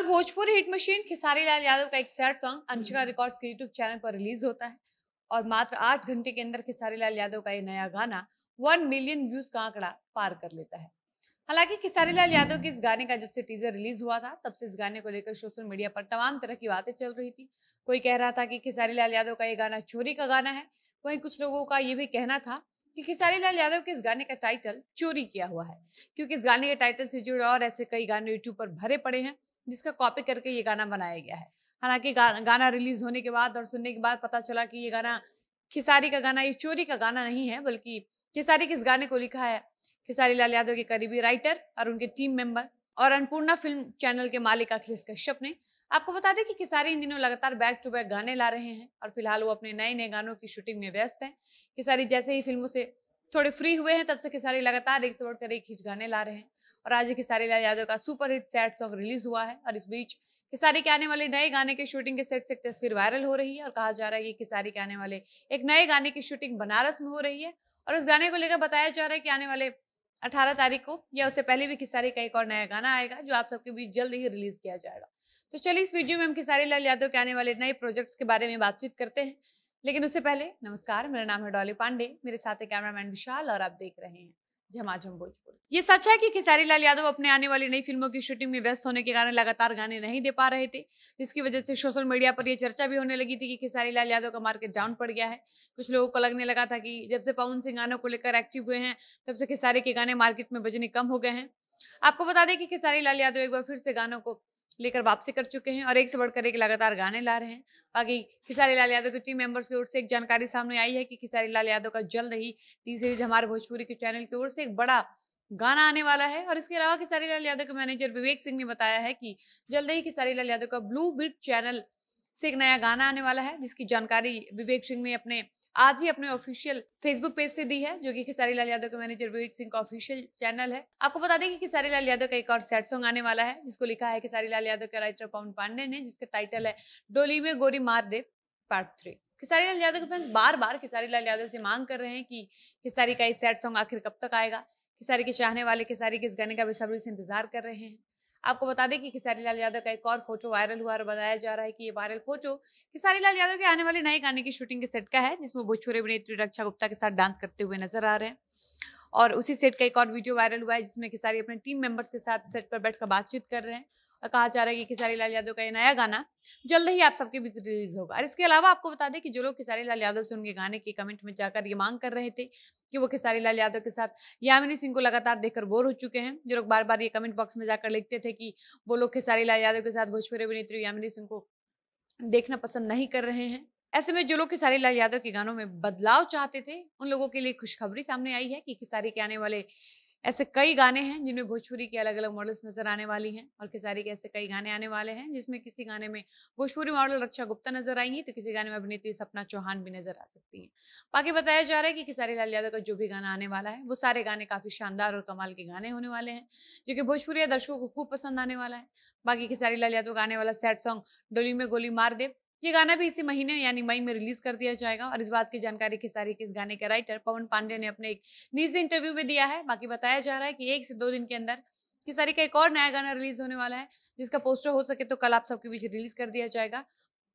और Bhojpuri hit machine Khesari Lal Yadav का एक सैड सॉन्ग अंशिका हम्म। रिकॉर्ड्स के यूट्यूब चैनल पर रिलीज होता है और मात्र आठ घंटे के अंदर खेसारी लाल यादव का ये नया गाना वन मिलियन व्यूज का आंकड़ा पार कर लेता है हालांकि खेसारी लाल यादव के इस गाने का जब से टीजर रिलीज हुआ था तब से इस गाने को लेकर सोशल मीडिया पर तमाम तरह की बातें चल रही थी कोई कह रहा था कि खेसारी लाल यादव का ये गाना चोरी का गाना है वहीं कुछ लोगों का ये भी कहना था कि खेसारी लाल यादव के इस गाने का टाइटल चोरी किया हुआ है क्योंकि इस गाने के टाइटल से जुड़े और ऐसे कई गाने यूट्यूब पर भरे पड़े हैं जिसका कॉपी करके ये गाना बनाया गया है हालांकि गा, गाना रिलीज होने के बाद और सुनने के बाद पता चला कि ये गाना खिसारी का गाना ये चोरी का गाना नहीं है बल्कि खिसारी किस गाने को लिखा है खिसारी लाल यादव के करीबी राइटर और उनके टीम मेंबर और अन्नपूर्णा फिल्म चैनल के मालिक अखिलेश कश्यप ने आपको बता दें कि खिसारी इन दिनों लगातार बैक टू बैक गाने ला रहे हैं और फिलहाल वो अपने नए नए गानों की शूटिंग में व्यस्त हैं खिसारी जैसे ही फिल्मों से थोड़े फ्री हुए हैं तब से खिसारी लगातार एक से बढ़कर एक हिट गाने ला रहे हैं और आज खेसारी लाल यादव का सुपरहिट सैड सॉन्ग रिलीज हुआ है और इस बीच खेसारी के आने वाले नए गाने के शूटिंग के सेट से तस्वीर वायरल हो रही है और कहा जा रहा है कि खेसारी के आने वाले एक नए गाने की शूटिंग बनारस में हो रही है और उस गाने को लेकर बताया जा रहा है कि आने वाले 18 तारीख को या उससे पहले भी खिसारी का एक और नया गाना आएगा जो आप सबके बीच जल्द ही रिलीज किया जाएगा तो चलिए इस वीडियो में हम खिसारी लाल यादव के आने वाले नए प्रोजेक्ट्स के बारे में बातचीत करते हैं लेकिन उससे पहले नमस्कार मेरा नाम है डॉली पांडे मेरे साथ है कैमरामैन विशाल और आप देख रहे हैं झमाझम भोजपुर ये सच है कि खेसारी लाल यादव अपने आने वाली नई फिल्मों की शूटिंग में व्यस्त होने के कारण लगातार गाने नहीं दे पा रहे थे जिसकी वजह से सोशल मीडिया पर यह चर्चा भी होने लगी थी कि खेसारी लाल यादव का मार्केट डाउन पड़ गया है कुछ लोगों को लगने लगा था कि जब से पवन सिंह गानों को लेकर एक्टिव हुए हैं तब से खेसारी के गाने मार्केट में बजने कम हो गए हैं आपको बता दें कि खेसारी लाल यादव एक बार फिर से गानों को लेकर वापसी कर चुके हैं और एक से बढ़कर एक लगातार गाने ला रहे हैं बाकी खिसारी लाल यादव के टीम मेंबर्स की ओर से एक जानकारी सामने आई है कि खिसारी लाल यादव का जल्द ही टी सीरीज हमारे भोजपुरी के चैनल की ओर से एक बड़ा गाना आने वाला है और इसके अलावा खिसारी लाल यादव के मैनेजर विवेक सिंह ने बताया है कि जल्द ही खिसारी लाल यादव का ब्लू बिट चैनल से एक नया गाना आने वाला है जिसकी जानकारी विवेक सिंह ने अपने आज ही अपने ऑफिशियल फेसबुक पेज से दी है जो कि खेसारी लाल यादव के मैनेजर विवेक सिंह का ऑफिशियल चैनल है आपको बता दें कि खेसारी लाल यादव का एक और सैड सॉन्ग आने वाला है जिसको लिखा है खेसारी लाल यादव के राइटर पवन पांडे ने जिसका टाइटल है डोली में गोरी मार दे पार्ट थ्री खेसारी लाल यादव के फैंस बार बार खेसारी लाल यादव से मांग कर रहे हैं कि खेसारी का ये सैड सॉन्ग आखिर कब तक आएगा खेसारी के चाहने वाले खेसारी के इस गाने का बेसब्री से इंतजार कर रहे हैं आपको बता दें कि खेसारी लाल यादव का एक और फोटो वायरल हुआ और बताया जा रहा है कि ये वायरल फोटो खेसारी लाल यादव के आने वाले नए गाने की शूटिंग के सेट का है जिसमें भोजपुरी अभिनेत्री रक्षा गुप्ता के साथ डांस करते हुए नजर आ रहे हैं और उसी सेट का एक और वीडियो वायरल हुआ है जिसमें खिसारी अपने टीम मेंबर्स के साथ सेट पर बैठकर बातचीत कर रहे हैं और कहा जा रहा है कि खिसारी लाल यादव का ये नया गाना जल्द ही आप सबके बीच रिलीज होगा और इसके अलावा आपको बता दें कि जो लोग खिसारी लाल यादव से उनके गाने के कमेंट में जाकर ये मांग कर रहे थे कि वो खिसारी लाल यादव के साथ यामिनी सिंह को लगातार देखकर बोर हो चुके हैं जो लोग बार बार ये कमेंट बॉक्स में जाकर लिखते थे कि वो लोग खेसारी लाल यादव के साथ भोजपुरी अभिनेत्री यामिनी सिंह को देखना पसंद नहीं कर रहे हैं ऐसे में जो लोग खिसारी लाल यादव के गानों में बदलाव चाहते थे उन लोगों के लिए खुशखबरी सामने आई है कि खिसारी के आने वाले ऐसे कई गाने हैं जिनमें भोजपुरी के अलग अलग मॉडल्स नजर आने वाली हैं और खिसारी के ऐसे कई गाने आने वाले हैं जिसमें किसी गाने में भोजपुरी मॉडल रक्षा गुप्ता नजर आएंगी तो किसी गाने में अभिनेत्री सपना चौहान भी नजर आ सकती हैं बाकी बताया जा रहा है कि खिसारी लाल यादव का जो भी गाना आने वाला है वो सारे गाने काफी शानदार और कमाल के गाने होने वाले हैं जो कि भोजपुरी या दर्शकों को खूब पसंद आने वाला है बाकी खिसारी लाल यादव का आने वाला सैड सॉन्ग डोली में गोली मार दे ये गाना भी इसी महीने यानी मई में रिलीज कर दिया जाएगा और इस बात की जानकारी खिसारी के इस गाने के राइटर पवन पांडे ने अपने एक निजी इंटरव्यू में दिया है बाकी बताया जा रहा है कि एक से दो दिन के अंदर खिसारी का एक और नया गाना रिलीज होने वाला है जिसका पोस्टर हो सके तो कल आप सबके बीच रिलीज कर दिया जाएगा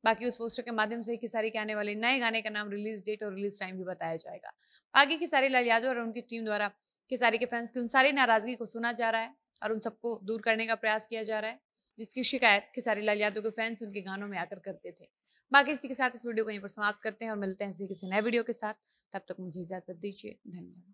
बाकी उस पोस्टर के माध्यम से खिसारी के आने वाले नए गाने का नाम रिलीज डेट और रिलीज टाइम भी बताया जाएगा आगे खिसारी लाल यादव और उनकी टीम द्वारा खिसारी के फैंस की उन सारी नाराजगी को सुना जा रहा है और उन सबको दूर करने का प्रयास किया जा रहा है जिसकी शिकायत खेसारी लाल यादव के फैंस उनके गानों में आकर करते थे बाकी इसी के साथ इस वीडियो को यहीं पर समाप्त करते हैं और मिलते हैं इसी किसी नए वीडियो के साथ तब तक मुझे इजाज़त दीजिए धन्यवाद